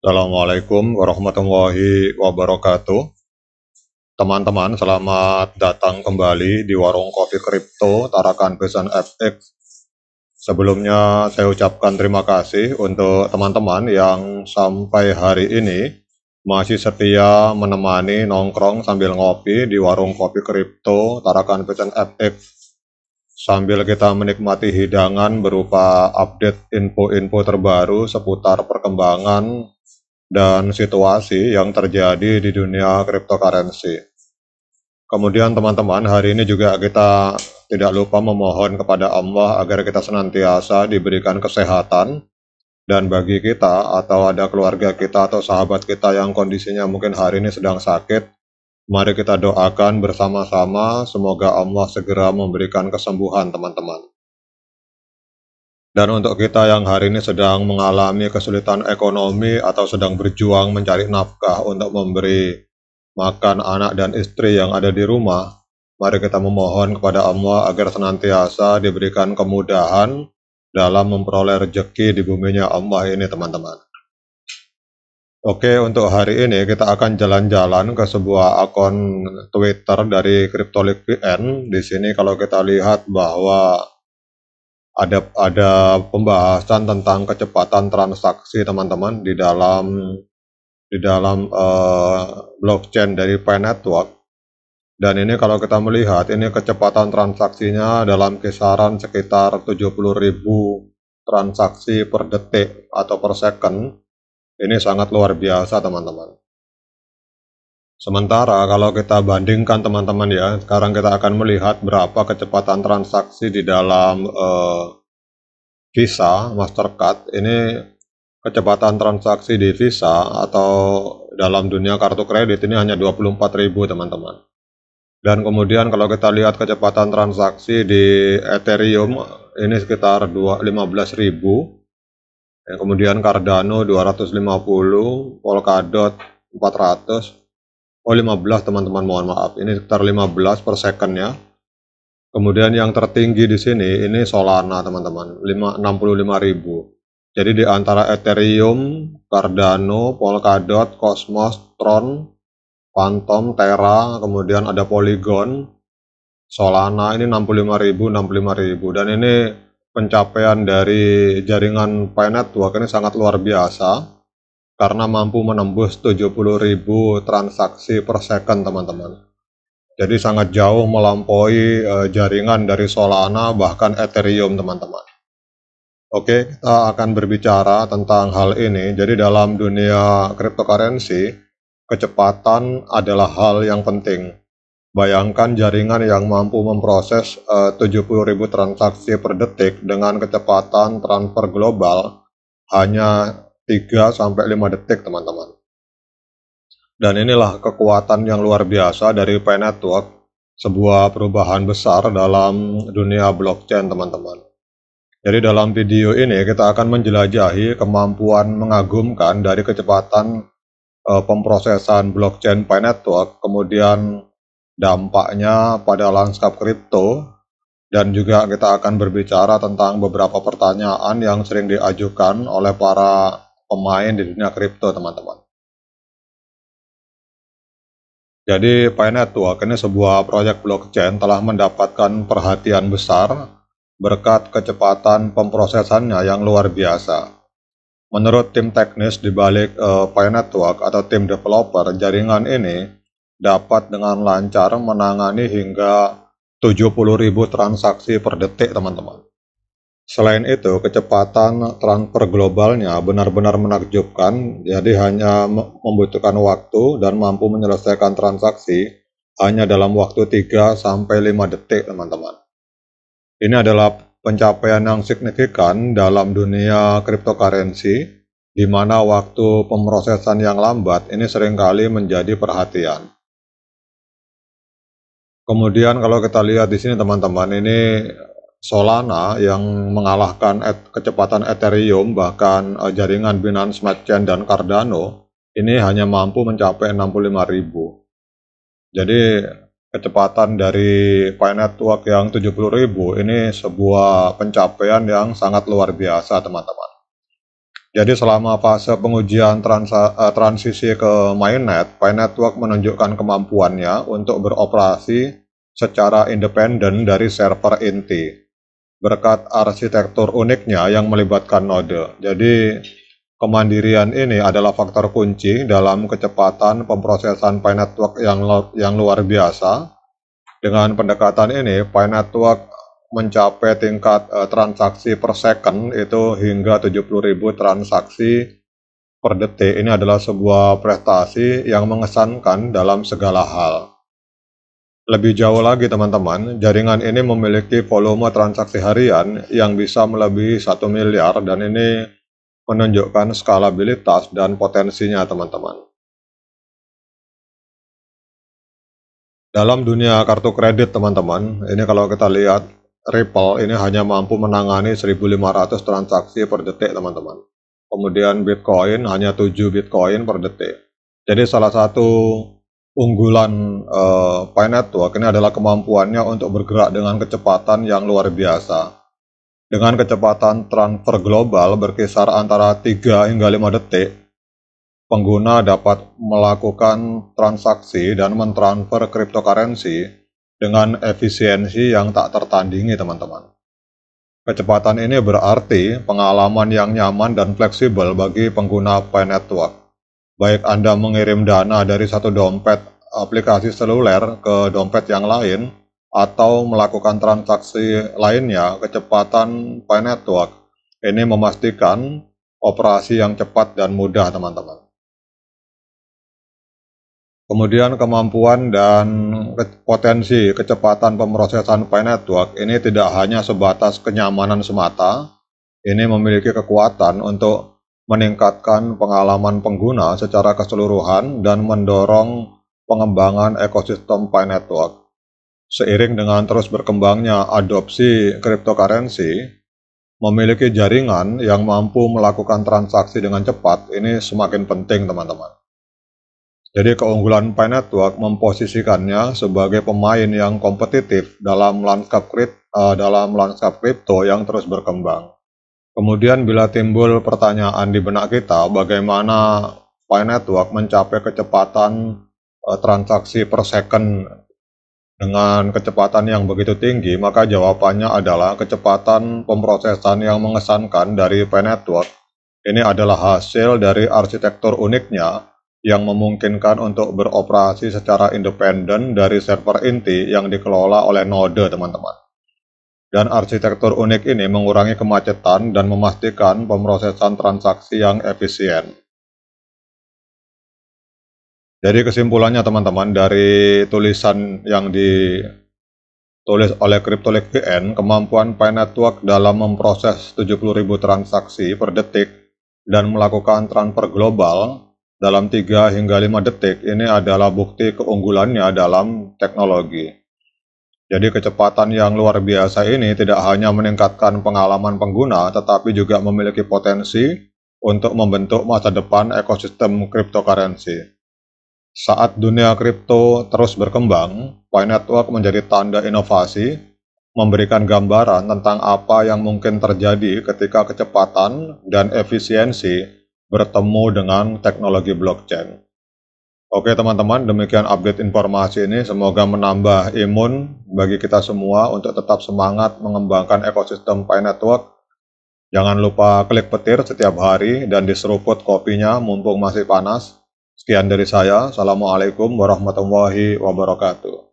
Assalamualaikum warahmatullahi wabarakatuh. Teman-teman, selamat datang kembali di Warung Kopi Kripto Tarakan Pesan FX. Sebelumnya saya ucapkan terima kasih untuk teman-teman yang sampai hari ini masih setia menemani nongkrong sambil ngopi di Warung Kopi Kripto Tarakan Pesan FX. Sambil kita menikmati hidangan berupa update info-info terbaru seputar perkembangan dan situasi yang terjadi di dunia cryptocurrency. Kemudian teman-teman, hari ini juga kita tidak lupa memohon kepada Allah agar kita senantiasa diberikan kesehatan dan bagi kita atau ada keluarga kita atau sahabat kita yang kondisinya mungkin hari ini sedang sakit, mari kita doakan bersama-sama semoga Allah segera memberikan kesembuhan teman-teman. Dan untuk kita yang hari ini sedang mengalami kesulitan ekonomi atau sedang berjuang mencari nafkah untuk memberi makan anak dan istri yang ada di rumah, mari kita memohon kepada Allah agar senantiasa diberikan kemudahan dalam memperoleh rejeki di buminya Allah ini teman-teman. Oke, untuk hari ini kita akan jalan-jalan ke sebuah akun Twitter dari CryptoLiquidN. Di sini kalau kita lihat bahwa ada ada pembahasan tentang kecepatan transaksi teman-teman di dalam di dalam uh, blockchain dari Pi Network. Dan ini kalau kita melihat ini kecepatan transaksinya dalam kisaran sekitar 70.000 transaksi per detik atau per second. Ini sangat luar biasa teman-teman. Sementara kalau kita bandingkan teman-teman ya, sekarang kita akan melihat berapa kecepatan transaksi di dalam uh, Visa, Mastercard. Ini kecepatan transaksi di Visa atau dalam dunia kartu kredit ini hanya 24.000 teman-teman. Dan kemudian kalau kita lihat kecepatan transaksi di Ethereum ini sekitar 15.000. kemudian Cardano 250, Polkadot 400, oh 15 teman-teman mohon maaf ini sekitar 15 per second ya kemudian yang tertinggi di sini ini Solana teman-teman 65.000 jadi di antara Ethereum, Cardano, Polkadot, Cosmos, Tron, Phantom, Terra, kemudian ada Polygon, Solana ini 65.000, 65.000 dan ini pencapaian dari jaringan Pi Network ini sangat luar biasa karena mampu menembus 70.000 transaksi per second teman-teman. Jadi sangat jauh melampaui uh, jaringan dari Solana bahkan Ethereum teman-teman. Oke, kita akan berbicara tentang hal ini. Jadi dalam dunia cryptocurrency, kecepatan adalah hal yang penting. Bayangkan jaringan yang mampu memproses eh, uh, 70.000 transaksi per detik dengan kecepatan transfer global hanya 3 sampai 5 detik teman-teman. Dan inilah kekuatan yang luar biasa dari Pi Network, sebuah perubahan besar dalam dunia blockchain teman-teman. Jadi dalam video ini kita akan menjelajahi kemampuan mengagumkan dari kecepatan e, eh, pemprosesan blockchain Pi Network, kemudian dampaknya pada lanskap kripto, dan juga kita akan berbicara tentang beberapa pertanyaan yang sering diajukan oleh para pemain di dunia kripto teman-teman. Jadi Pi Network ini sebuah proyek blockchain telah mendapatkan perhatian besar berkat kecepatan pemprosesannya yang luar biasa. Menurut tim teknis di balik uh, eh, Pi Network atau tim developer, jaringan ini dapat dengan lancar menangani hingga 70.000 transaksi per detik teman-teman. Selain itu, kecepatan transfer globalnya benar-benar menakjubkan, jadi hanya membutuhkan waktu dan mampu menyelesaikan transaksi hanya dalam waktu 3 sampai 5 detik, teman-teman. Ini adalah pencapaian yang signifikan dalam dunia cryptocurrency di mana waktu pemrosesan yang lambat ini seringkali menjadi perhatian. Kemudian kalau kita lihat di sini teman-teman ini Solana yang mengalahkan et kecepatan Ethereum bahkan uh, jaringan Binance Smart Chain dan Cardano ini hanya mampu mencapai 65.000. Jadi kecepatan dari Pi Network yang 70.000 ini sebuah pencapaian yang sangat luar biasa teman-teman. Jadi selama fase pengujian transa, e, transisi ke mainnet, Pi Network menunjukkan kemampuannya untuk beroperasi secara independen dari server inti berkat arsitektur uniknya yang melibatkan node. Jadi kemandirian ini adalah faktor kunci dalam kecepatan pemrosesan Pi Network yang, yang luar biasa. Dengan pendekatan ini, Pi Network mencapai tingkat uh, transaksi per second itu hingga 70.000 transaksi per detik ini adalah sebuah prestasi yang mengesankan dalam segala hal. Lebih jauh lagi teman-teman, jaringan ini memiliki volume transaksi harian yang bisa melebihi 1 miliar dan ini menunjukkan skalabilitas dan potensinya teman-teman. Dalam dunia kartu kredit teman-teman, ini kalau kita lihat Ripple ini hanya mampu menangani 1500 transaksi per detik teman-teman. Kemudian Bitcoin hanya 7 Bitcoin per detik. Jadi salah satu unggulan uh, Pi Network ini adalah kemampuannya untuk bergerak dengan kecepatan yang luar biasa. Dengan kecepatan transfer global berkisar antara 3 hingga 5 detik, pengguna dapat melakukan transaksi dan mentransfer cryptocurrency dengan efisiensi yang tak tertandingi teman-teman. Kecepatan ini berarti pengalaman yang nyaman dan fleksibel bagi pengguna Pi Network baik Anda mengirim dana dari satu dompet aplikasi seluler ke dompet yang lain, atau melakukan transaksi lainnya kecepatan Pi Network. Ini memastikan operasi yang cepat dan mudah, teman-teman. Kemudian kemampuan dan potensi kecepatan pemrosesan Pi Network ini tidak hanya sebatas kenyamanan semata, ini memiliki kekuatan untuk meningkatkan pengalaman pengguna secara keseluruhan dan mendorong pengembangan ekosistem Pi Network. Seiring dengan terus berkembangnya adopsi cryptocurrency, memiliki jaringan yang mampu melakukan transaksi dengan cepat ini semakin penting teman-teman. Jadi keunggulan Pi Network memposisikannya sebagai pemain yang kompetitif dalam lanskap uh, kripto yang terus berkembang. Kemudian bila timbul pertanyaan di benak kita bagaimana Pi Network mencapai kecepatan uh, transaksi per second dengan kecepatan yang begitu tinggi, maka jawabannya adalah kecepatan pemrosesan yang mengesankan dari Pi Network ini adalah hasil dari arsitektur uniknya yang memungkinkan untuk beroperasi secara independen dari server inti yang dikelola oleh node, teman-teman dan arsitektur unik ini mengurangi kemacetan dan memastikan pemrosesan transaksi yang efisien. Jadi kesimpulannya teman-teman dari tulisan yang ditulis oleh CryptoLink VN, kemampuan Pi Network dalam memproses 70.000 transaksi per detik dan melakukan transfer global dalam 3 hingga 5 detik ini adalah bukti keunggulannya dalam teknologi. Jadi kecepatan yang luar biasa ini tidak hanya meningkatkan pengalaman pengguna, tetapi juga memiliki potensi untuk membentuk masa depan ekosistem cryptocurrency. Saat dunia kripto terus berkembang, Pi Network menjadi tanda inovasi, memberikan gambaran tentang apa yang mungkin terjadi ketika kecepatan dan efisiensi bertemu dengan teknologi blockchain. Oke teman-teman, demikian update informasi ini. Semoga menambah imun bagi kita semua untuk tetap semangat mengembangkan ekosistem Pi Network. Jangan lupa klik petir setiap hari dan diseruput kopinya mumpung masih panas. Sekian dari saya. Assalamualaikum warahmatullahi wabarakatuh.